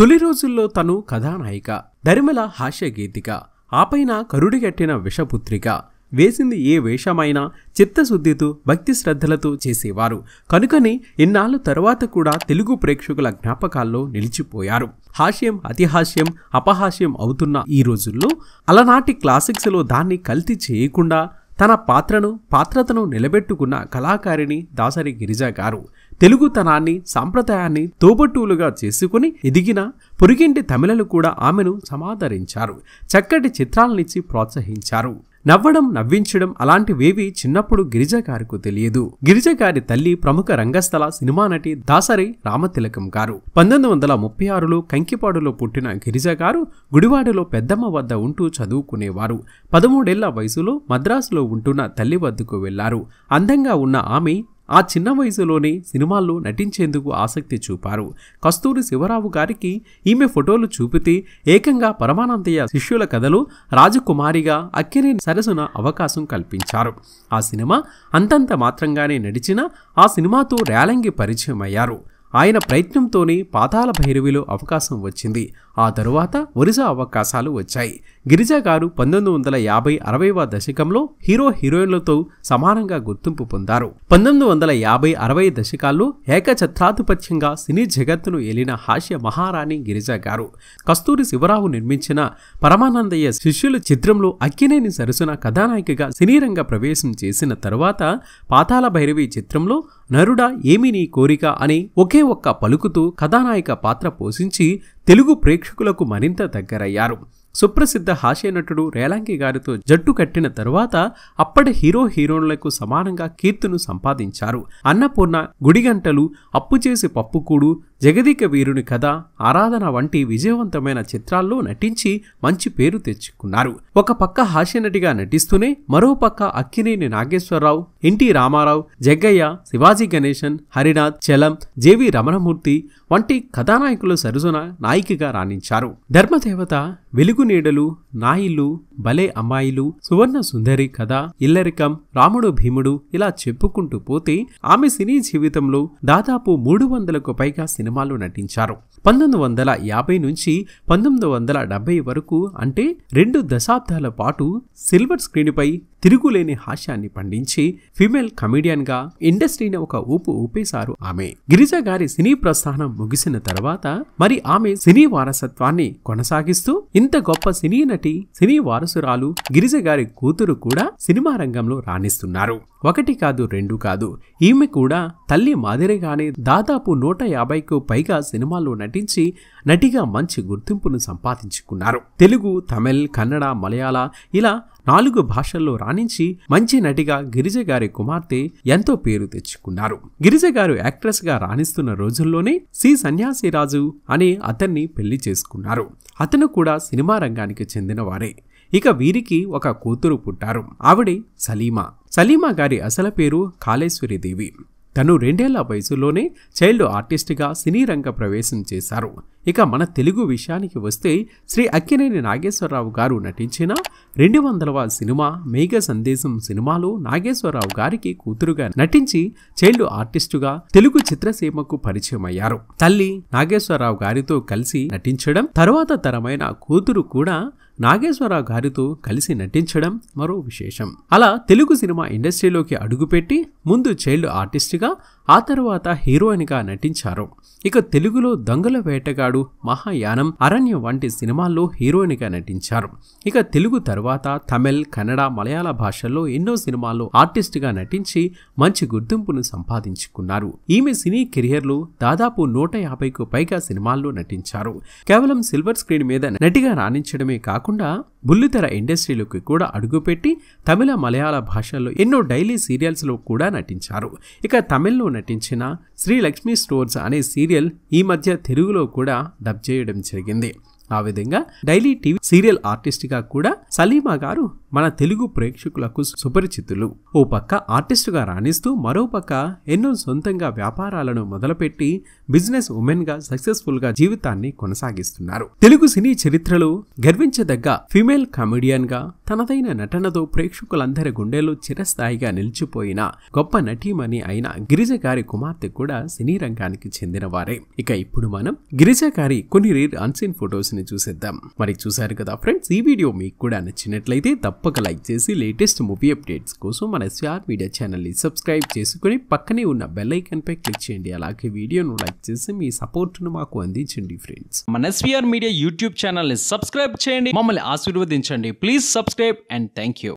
తొలి రోజుల్లో తను కథానాయిక దరిమల హాస్యగీతిక ఆపైన కరుడిగట్టిన విషపుత్రిక వేసింది ఏ వేషమైనా చిత్తశుద్ధితో భక్తి శ్రద్ధలతో చేసేవారు కనుకని ఇన్నాళ్ళు తర్వాత కూడా తెలుగు ప్రేక్షకుల జ్ఞాపకాల్లో నిలిచిపోయారు హాస్యం అతిహాస్యం అపహాస్యం అవుతున్న ఈ రోజుల్లో అలనాటి క్లాసిక్స్లో దాన్ని కల్తీ చేయకుండా తన పాత్రను పాత్రతను నిలబెట్టుకున్న కళాకారిణి దాసరి గిరిజ గారు తెలుగుతనాన్ని సాంప్రదాయాన్ని తోబట్టువులుగా చేసుకుని ఎదిగిన పొరిగింటి తమిళలు కూడా ఆమెను సమాదరించారు చక్కటి చిత్రాలనిచ్చి ప్రోత్సహించారు నవ్వడం నవ్వించడం అలాంటివేవి చిన్నప్పుడు గిరిజ గారికి తెలియదు గిరిజ గారి తల్లి ప్రముఖ రంగస్థల సినిమా నటి దాసరి రామతిలకం గారు పంతొమ్మిది వందల ముప్పై ఆరులో కంకిపాడులో పుట్టిన గిరిజ గారు గుడివాడలో పెద్దమ్మ వద్ద ఉంటూ చదువుకునేవారు పదమూడేళ్ల వయసులో మద్రాసులో ఉంటున్న తల్లి వద్దకు వెళ్లారు అందంగా ఉన్న ఆమె ఆ చిన్న వయసులోనే సినిమాల్లో నటించేందుకు ఆసక్తి చూపారు కస్తూరి శివరావు గారికి ఈమె ఫోటోలు చూపితే ఏకంగా పరమానందయ్య శిష్యుల కథలో రాజకుమారిగా అక్కినే సరసున అవకాశం కల్పించారు ఆ సినిమా అంతంత మాత్రంగానే నడిచిన ఆ సినిమాతో రేలంగి పరిచయం అయ్యారు ఆయన ప్రయత్నంతోనే పాతాల భైరవిలో అవకాశం వచ్చింది ఆ తరువాత వరుస అవకాశాలు వచ్చాయి గిరిజా గారు పంతొమ్మిది వందల యాభై అరవైవ దశకంలో హీరో హీరోయిన్లతో సమానంగా గుర్తింపు పొందారు పంతొమ్మిది వందల యాభై అరవై దశకాల్లో ఏకఛత్రాధిపత్యంగా సినీ జగత్తును ఏలిన హాస్య మహారాణి గిరిజా గారు కస్తూరి శివరావు నిర్మించిన పరమానందయ్య శిష్యుల చిత్రంలో అక్కినేని సరసున కథానాయికగా సినీరంగ ప్రవేశం చేసిన తరువాత పాతాల భైరవి చిత్రంలో నరుడా ఏమి నీ కోరిక అని ఒకే ఒక్క పలుకుతూ కథానాయిక పాత్ర పోషించి తెలుగు ప్రేక్షకులకు మరింత దగ్గరయ్యారు సుప్రసిద్ధ హాస్య నటుడు రేలాంగి గారితో జట్టు కట్టిన తరువాత అప్పటి హీరో హీరోయిన్లకు సమానంగా కీర్తును సంపాదించారు అన్నపూర్ణ గుడిగంటలు అప్పు చేసి పప్పుకూడు జగదిక వీరుని కథ ఆరాధన వంటి విజయవంతమైన చిత్రాల్లో నటించి మంచి పేరు తెచ్చుకున్నారు ఒక పక్క హాస్యనటిగా నటిస్తూనే మరో పక్క అక్కినేని నాగేశ్వరరావు ఎన్టీ రామారావు జగ్గయ్య శివాజీ గణేశన్ హరినాథ్ చలం జేవి రమణమూర్తి వంటి కథానాయకుల సరసన నాయికగా రాణించారు ధర్మదేవత వెలుగు నీడలు నా ఇల్లు భలే అమ్మాయిలు సువర్ణ సుందరి కథ ఇల్లరికం రాముడు భీముడు ఇలా చెప్పుకుంటూ పోతే ఆమె సినీ జీవితంలో దాదాపు మూడు వందలకు పైగా సినిమాలు నటించారు పంతొమ్మిది వందల యాభై నుంచి పంతొమ్మిది వందల డెబ్బై వరకు అంటే రెండు దశాబ్దాల పాటు సిల్వర్ స్క్రీన్పై తిరుగులేని హాస్యాన్ని పండించి ఫీమేల్ గా ఇండస్ట్రీని ఒక ఊపు ఊపేశారు ఆమె గిరిజ గారి సినీ ప్రస్థానం ముగిసిన తర్వాత మరి ఆమె సినీ వారసత్వాన్ని కొనసాగిస్తూ ఇంత గొప్ప సినీ నటి సినీ వారసు వారసురాలు గిరిజ గారి కూతురు కూడా సినిమా రంగంలో రాణిస్తున్నారు ఒకటి కాదు రెండు కాదు ఈమె కూడా తల్లి మాదిరిగానే దాదాపు నూట యాభైకు పైగా సినిమాల్లో నటించి నటిగా మంచి గుర్తింపును సంపాదించుకున్నారు తెలుగు తమిళ్ కన్నడ మలయాళ ఇలా నాలుగు భాషల్లో రాణించి మంచి నటిగా గిరిజ గారి కుమార్తె ఎంతో పేరు తెచ్చుకున్నారు గిరిజ గారు యాక్ట్రెస్ గా రాణిస్తున్న రోజుల్లోనే సి సన్యాసిరాజు అనే అతన్ని పెళ్లి చేసుకున్నారు అతను కూడా సినిమా రంగానికి చెందినవారే ఇక వీరికి ఒక కూతురు పుట్టారు ఆవిడే సలీమా సలీమా గారి అసలు పేరు కాళేశ్వరిదేవి తను రెండేళ్ల వయసులోనే చైల్డ్ ఆర్టిస్ట్గా సినీ రంగ ప్రవేశం చేశారు ఇక మన తెలుగు విషయానికి వస్తే శ్రీ అక్కినేని నాగేశ్వరరావు గారు నటించిన రెండు వందలవ సినిమా మేఘ సందేశం సినిమాలో నాగేశ్వరరావు గారికి కూతురుగా నటించి చైల్డ్ ఆర్టిస్టుగా తెలుగు చిత్రసీమకు పరిచయం అయ్యారు తల్లి నాగేశ్వరరావు గారితో కలిసి నటించడం తరువాత తరమైన కూతురు కూడా నాగేశ్వరరావు గారితో కలిసి నటించడం మరో విశేషం అలా తెలుగు సినిమా ఇండస్ట్రీలోకి అడుగుపెట్టి ముందు చైల్డ్ ఆర్టిస్టుగా ఆ తరువాత హీరోయిన్గా నటించారు ఇక తెలుగులో దొంగల వేటగాడు మహాయానం అరణ్యం వంటి సినిమాల్లో హీరోయిన్గా నటించారు ఇక తెలుగు తర్వాత తమిళ్ కన్నడ మలయాళ భాషల్లో ఎన్నో సినిమాల్లో ఆర్టిస్ట్గా నటించి మంచి గుర్తింపును సంపాదించుకున్నారు ఈమె సినీ కెరియర్లో దాదాపు నూట యాభైకు పైగా సినిమాల్లో నటించారు కేవలం సిల్వర్ స్క్రీన్ మీద నటిగా రాణించడమే కాకుండా బుల్లితెర ఇండస్ట్రీలోకి కూడా అడుగుపెట్టి తమిళ మలయాళ భాషల్లో ఎన్నో డైలీ సీరియల్స్లో కూడా నటించారు ఇక తమిళ్లో నటించిన శ్రీ లక్ష్మీ స్టోర్స్ అనే సీరియల్ ఈ మధ్య తెలుగులో కూడా డబ్ చేయడం జరిగింది ఆ విధంగా డైలీ టీవీ సీరియల్ ఆర్టిస్ట్ గా కూడా సలీమా గారు మన తెలుగు ప్రేక్షకులకు సుపరిచితులు ఓ పక్క ఆర్టిస్ట్ గా రాణిస్తూ మరోపక్క ఎన్నో సొంతంగా వ్యాపారాలను మొదలుపెట్టి బిజినెస్ ఉమెన్ గా సక్సెస్ఫుల్ గా జీవితాన్ని కొనసాగిస్తున్నారు తెలుగు సినీ చరిత్రలో గర్వించదగ్గ ఫిమేల్ గా తనదైన నటనతో ప్రేక్షకులందరి గుండెలు చిరస్థాయిగా నిలిచిపోయిన గొప్ప నటీమణి అయిన గిరిజ గారి కుమార్తె కూడా సినీ రంగానికి చెందినవారే ఇక ఇప్పుడు మనం గిరిజ గారి కొన్ని రీడ్ అన్సీన్ ఫొటోస్ని ని చూసేద్దాం మరి చూసారు కదా ఫ్రెండ్స్ ఈ వీడియో మీకు కూడా నచ్చినట్లయితే తప్పక లైక్ చేసి లేటెస్ట్ మూవీ అప్డేట్స్ కోసం మన స్టార్ మీడియా ఛానల్ని సబ్స్క్రైబ్ చేసుకుని పక్కనే ఉన్న బెల్ పై క్లిక్ చేయండి అలాగే వీడియోను లైక్ చేసి మీ సపోర్ట్ను మాకు అందించండి ఫ్రెండ్స్ మన ఎస్వీఆర్ మీడియా యూట్యూబ్ ఛానల్ని సబ్స్క్రైబ్ చేయండి మమ్మల్ని ఆశీర్వదించండి please subscribe and thank you